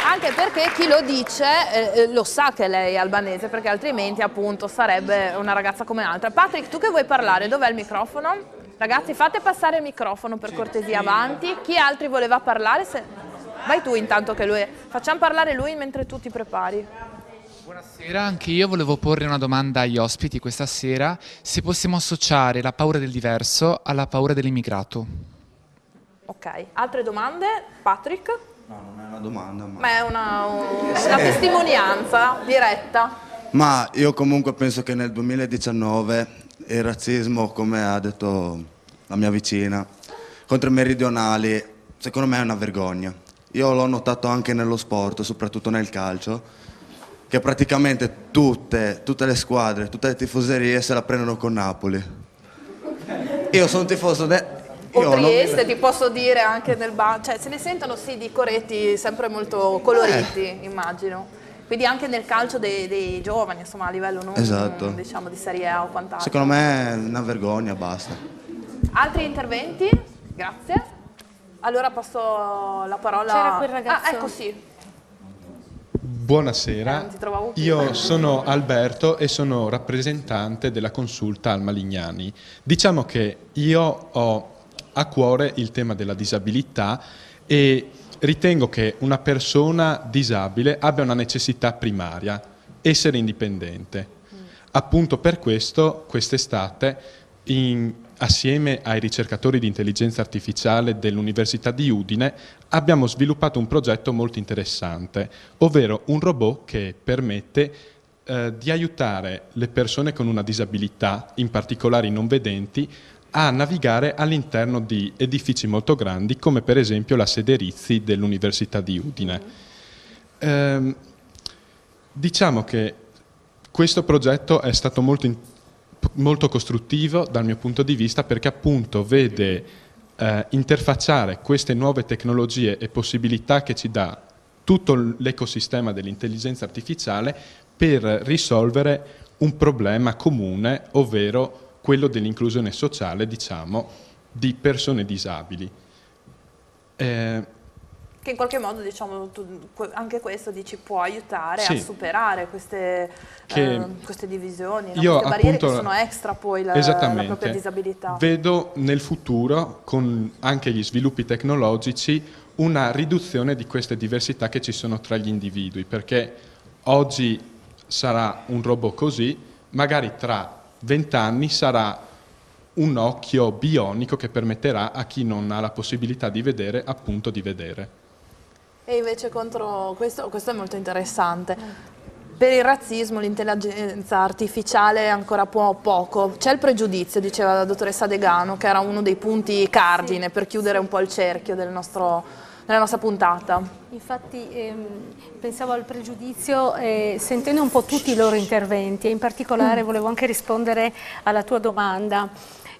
Anche perché chi lo dice eh, eh, lo sa che lei è albanese, perché altrimenti appunto sarebbe una ragazza come un'altra. Patrick, tu che vuoi parlare? Dov'è il microfono? Ragazzi, fate passare il microfono per cortesia avanti. Chi altri voleva parlare? Se... Vai tu intanto che lui... Facciamo parlare lui mentre tu ti prepari. Buonasera, anche io volevo porre una domanda agli ospiti questa sera, se possiamo associare la paura del diverso alla paura dell'immigrato. Ok, altre domande? Patrick? No, non è una domanda, ma... ma è una, una eh. testimonianza diretta. Ma io comunque penso che nel 2019 il razzismo, come ha detto la mia vicina, contro i meridionali, secondo me è una vergogna. Io l'ho notato anche nello sport, soprattutto nel calcio, che praticamente tutte, tutte le squadre, tutte le tifoserie se la prendono con Napoli. Io sono tifoso de- o Trieste, ti posso dire anche nel bar, cioè se ne sentono sì di coretti sempre molto eh. coloriti, eh. immagino. Quindi anche nel calcio dei, dei giovani, insomma, a livello non esatto. diciamo di Serie A o quant'altro. Secondo me è una vergogna, basta. Altri interventi? Grazie. Allora passo la parola... C'era quel ah, ragazzo. Ah, ecco sì. Buonasera, eh, io sono Alberto e sono rappresentante della consulta al Malignani. Diciamo che io ho a cuore il tema della disabilità e ritengo che una persona disabile abbia una necessità primaria, essere indipendente. Mm. Appunto per questo quest'estate in assieme ai ricercatori di intelligenza artificiale dell'Università di Udine, abbiamo sviluppato un progetto molto interessante, ovvero un robot che permette eh, di aiutare le persone con una disabilità, in particolare i non vedenti, a navigare all'interno di edifici molto grandi, come per esempio la sede Rizzi dell'Università di Udine. Eh, diciamo che questo progetto è stato molto interessante molto costruttivo dal mio punto di vista perché appunto vede eh, interfacciare queste nuove tecnologie e possibilità che ci dà tutto l'ecosistema dell'intelligenza artificiale per risolvere un problema comune, ovvero quello dell'inclusione sociale, diciamo, di persone disabili. Eh, che in qualche modo diciamo, tu, anche questo dici, può aiutare sì. a superare queste, eh, queste divisioni, no? io, queste barriere che sono extra poi la, la, propria disabilità. Vedo nel futuro, con anche gli sviluppi tecnologici, una riduzione di queste diversità che ci sono tra gli individui, perché oggi sarà un robot così, magari tra vent'anni sarà un occhio bionico che permetterà a chi non ha la possibilità di vedere appunto di vedere. E invece contro questo, questo è molto interessante. Per il razzismo l'intelligenza artificiale ancora può poco. C'è il pregiudizio, diceva la dottoressa Degano, che era uno dei punti cardine sì, per chiudere un po' il cerchio del nostro, della nostra puntata. Infatti ehm, pensavo al pregiudizio eh, sentendo un po' tutti i loro interventi e in particolare mm. volevo anche rispondere alla tua domanda.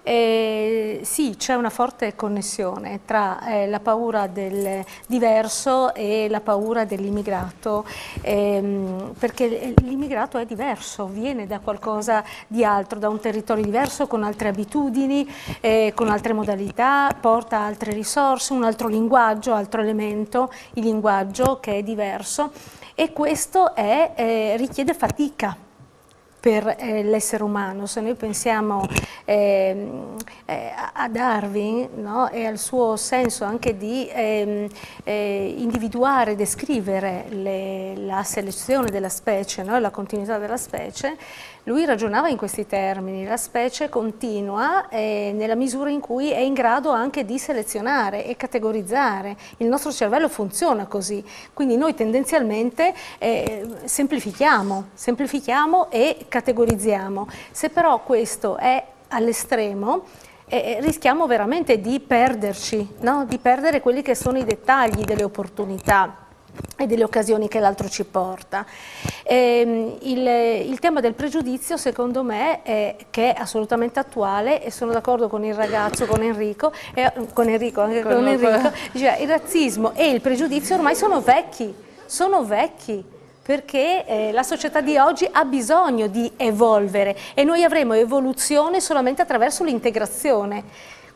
Eh, sì, c'è una forte connessione tra eh, la paura del diverso e la paura dell'immigrato, ehm, perché eh, l'immigrato è diverso, viene da qualcosa di altro, da un territorio diverso, con altre abitudini, eh, con altre modalità, porta altre risorse, un altro linguaggio, altro elemento, il linguaggio che è diverso e questo è, eh, richiede fatica per eh, l'essere umano. Se noi pensiamo eh, eh, a Darwin no? e al suo senso anche di ehm, eh, individuare, descrivere le, la selezione della specie, no? la continuità della specie, lui ragionava in questi termini, la specie continua eh, nella misura in cui è in grado anche di selezionare e categorizzare. Il nostro cervello funziona così, quindi noi tendenzialmente eh, semplifichiamo, semplifichiamo e categorizziamo. Se però questo è all'estremo, eh, eh rischiamo veramente di perderci, no? di perdere quelli che sono i dettagli delle opportunità e delle occasioni che l'altro ci porta. E, ehm, il, il, tema del pregiudizio secondo me è che è assolutamente attuale e sono d'accordo con il ragazzo, con Enrico, e, con Enrico, anche con, con Enrico, cioè, il razzismo e il pregiudizio ormai sono vecchi, sono vecchi perché eh, la società di oggi ha bisogno di evolvere e noi avremo evoluzione solamente attraverso l'integrazione.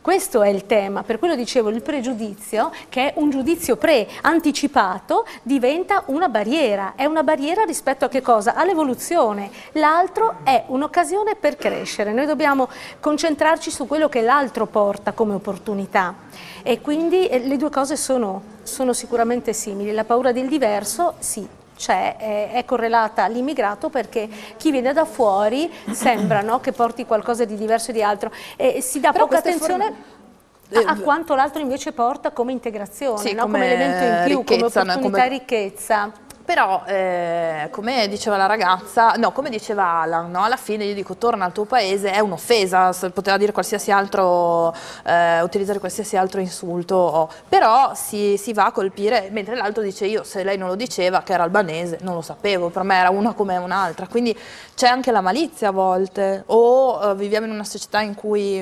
Questo è il tema, per quello dicevo il pregiudizio, che è un giudizio pre-anticipato, diventa una barriera. È una barriera rispetto a che cosa? All'evoluzione. L'altro è un'occasione per crescere. Noi dobbiamo concentrarci su quello che l'altro porta come opportunità. E quindi eh, le due cose sono, sono sicuramente simili. La paura del diverso, sì, c'è, cioè, è, è, correlata all'immigrato perché chi viene da fuori sembra no, che porti qualcosa di diverso e di altro e si dà Però poca attenzione... A, quanto l'altro invece porta come integrazione, sì, no? come, come, elemento in più, come opportunità e ricchezza. Però, eh, come diceva la ragazza, no, come diceva Alan, no? alla fine gli dico torna al tuo paese, è un'offesa, poteva dire qualsiasi altro, eh, utilizzare qualsiasi altro insulto, però si, si, va a colpire, mentre l'altro dice io, se lei non lo diceva, che era albanese, non lo sapevo, per me era una come un'altra, quindi c'è anche la malizia a volte, o eh, viviamo in una società in cui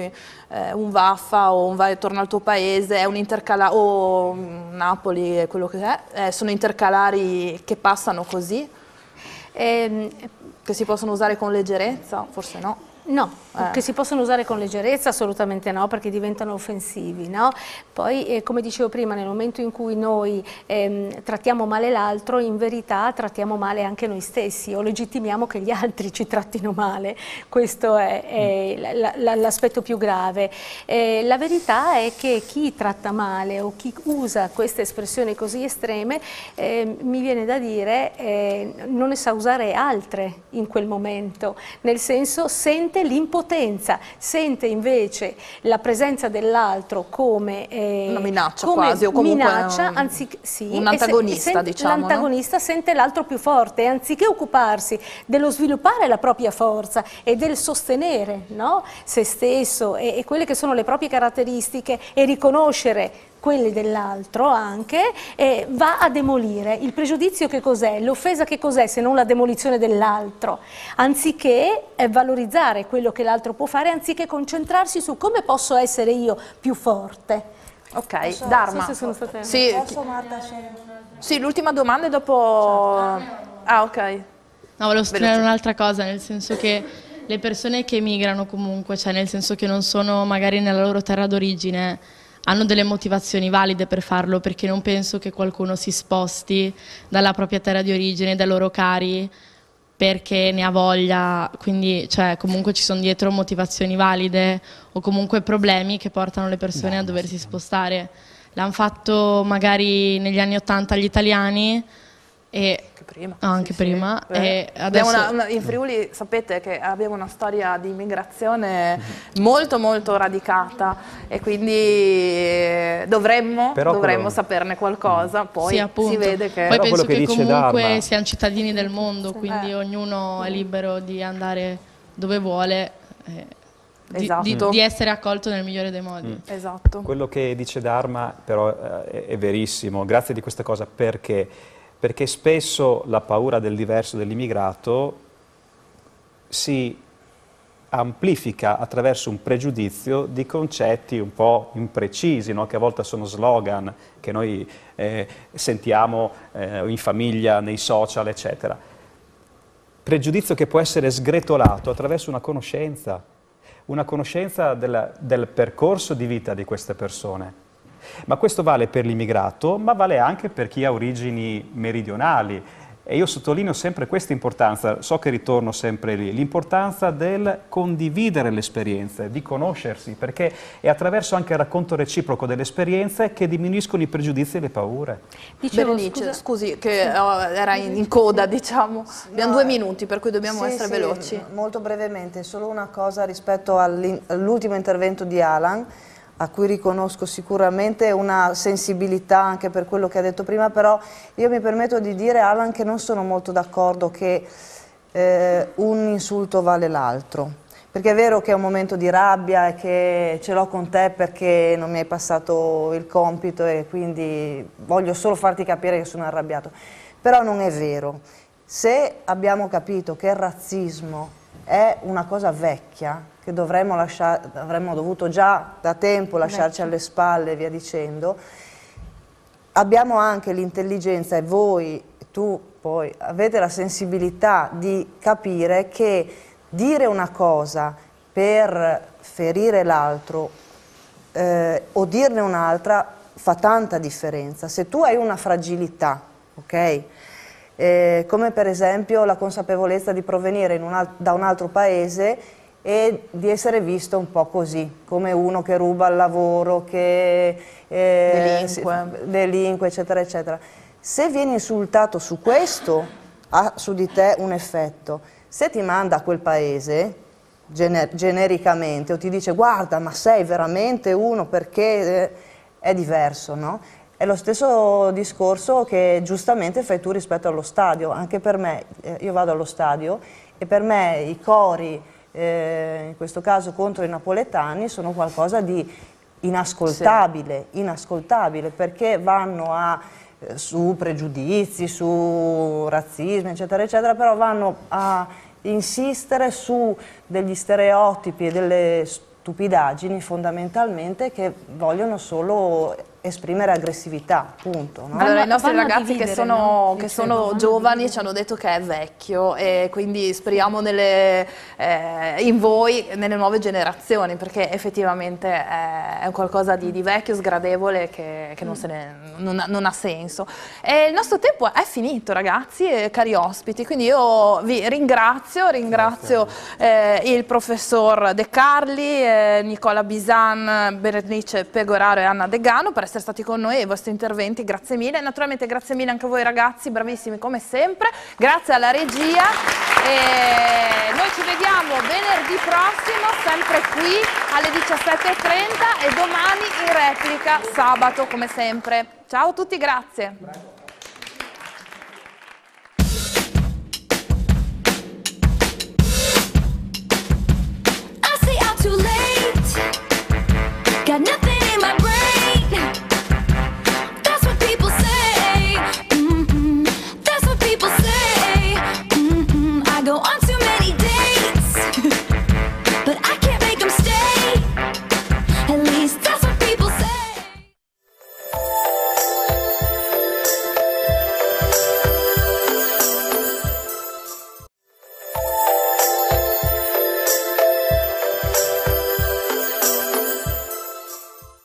eh, un vaffa o un vai torna al tuo paese, è un intercalare, o mm, Napoli, quello che è, eh, sono intercalari che passano così? E, ehm, che si possono usare con leggerezza? Forse no. No, eh. che si possono usare con leggerezza assolutamente no, perché diventano offensivi. No? Poi, eh, come dicevo prima, nel momento in cui noi ehm, trattiamo male l'altro, in verità trattiamo male anche noi stessi o legittimiamo che gli altri ci trattino male. Questo è, è mm. l'aspetto più grave. Eh, la verità è che chi tratta male o chi usa queste espressioni così estreme, ehm, mi viene da dire, eh, non ne sa usare altre in quel momento, nel senso sente sente l'impotenza, sente invece la presenza dell'altro come eh, una minaccia come quasi o comunque minaccia, un, anziché, sì, un antagonista, sen diciamo, L'antagonista no? sente l'altro più forte anziché occuparsi dello sviluppare la propria forza e del sostenere no? se stesso e, e quelle che sono le proprie caratteristiche e riconoscere quelli dell'altro anche, eh, va a demolire. Il pregiudizio che cos'è? L'offesa che cos'è se non la demolizione dell'altro? Anziché eh, valorizzare quello che l'altro può fare, anziché concentrarsi su come posso essere io più forte. Ok, posso, Dharma. Sì, sì. sì l'ultima domanda e dopo... Certo. Ah, ok. No, volevo sottolineare un'altra cosa, nel senso che le persone che emigrano comunque, cioè nel senso che non sono magari nella loro terra d'origine, hanno delle motivazioni valide per farlo perché non penso che qualcuno si sposti dalla propria terra di origine, dai loro cari perché ne ha voglia, quindi cioè, comunque ci sono dietro motivazioni valide o comunque problemi che portano le persone a doversi spostare. L'hanno fatto magari negli anni Ottanta gli italiani, e anche prima. Ah, anche sì, prima. Sì. Eh. E adesso... una, una, in Friuli sapete che abbiamo una storia di immigrazione molto molto radicata e quindi eh, dovremmo, dovremmo quello... saperne qualcosa, mm. poi sì, si vede che... Poi Però penso che, che comunque Dharma... siamo cittadini del mondo, quindi eh. ognuno è mm. libero di andare dove vuole. Eh. Di, esatto. di, di, essere accolto nel migliore dei modi. Mm. Esatto. Quello che dice Dharma però eh, è, è verissimo, grazie di questa cosa perché perché spesso la paura del diverso dell'immigrato si amplifica attraverso un pregiudizio di concetti un po' imprecisi, no? che a volte sono slogan che noi eh, sentiamo eh, in famiglia, nei social, eccetera. Pregiudizio che può essere sgretolato attraverso una conoscenza, una conoscenza della, del percorso di vita di queste persone ma questo vale per l'immigrato, ma vale anche per chi ha origini meridionali. E io sottolineo sempre questa importanza, so che ritorno sempre lì, l'importanza del condividere le esperienze, di conoscersi, perché è attraverso anche il racconto reciproco delle esperienze che diminuiscono i pregiudizi e le paure. Dicevo, Berenice, scusi che sì. Oh, era in, in, coda, diciamo, no, abbiamo due eh, minuti per cui dobbiamo sì, essere sì, veloci. Molto brevemente, solo una cosa rispetto all'ultimo intervento di Alan, a cui riconosco sicuramente una sensibilità anche per quello che ha detto prima, però io mi permetto di dire, Alan, che non sono molto d'accordo che eh, un insulto vale l'altro. Perché è vero che è un momento di rabbia e che ce l'ho con te perché non mi hai passato il compito e quindi voglio solo farti capire che sono arrabbiato. Però non è vero. Se abbiamo capito che il razzismo è una cosa vecchia, che dovremmo, lasciar, avremmo dovuto già da tempo lasciarci alle spalle e via dicendo, abbiamo anche l'intelligenza e voi, tu poi, avete la sensibilità di capire che dire una cosa per ferire l'altro eh, o dirne un'altra fa tanta differenza. Se tu hai una fragilità, ok? Eh, come per esempio la consapevolezza di provenire un da un altro paese e di essere visto un po' così, come uno che ruba il lavoro, che eh, delinque. delinque, eccetera, eccetera. Se vieni insultato su questo, ha su di te un effetto. Se ti manda a quel paese, gener genericamente, o ti dice guarda, ma sei veramente uno perché eh", è diverso, no? È lo stesso discorso che giustamente fai tu rispetto allo stadio. Anche per me, eh, io vado allo stadio e per me i cori, eh, in questo caso contro i napoletani, sono qualcosa di inascoltabile, sì. inascoltabile perché vanno a eh, su pregiudizi, su razzismo, eccetera, eccetera, però vanno a insistere su degli stereotipi e delle stupidaggini fondamentalmente che vogliono solo esprimere aggressività, punto. No? Allora, i nostri ragazzi vivere, che sono, no? che sono giovani ci hanno detto che è vecchio e quindi speriamo nelle, eh, in voi, nelle nuove generazioni, perché effettivamente eh, è, qualcosa di, di, vecchio, sgradevole, che, che non, ne, non, non, ha senso. E il nostro tempo è finito, ragazzi, e eh, cari ospiti, quindi io vi ringrazio, ringrazio eh, il professor De Carli, eh, Nicola Bisan, Berenice Pegoraro e Anna De Gano per essere stati con noi e i vostri interventi, grazie mille. Naturalmente grazie mille anche a voi ragazzi, bravissimi come sempre. Grazie alla regia. E noi ci vediamo venerdì prossimo, sempre qui alle 17.30 e domani in replica sabato come sempre. Ciao a tutti, grazie. got nothing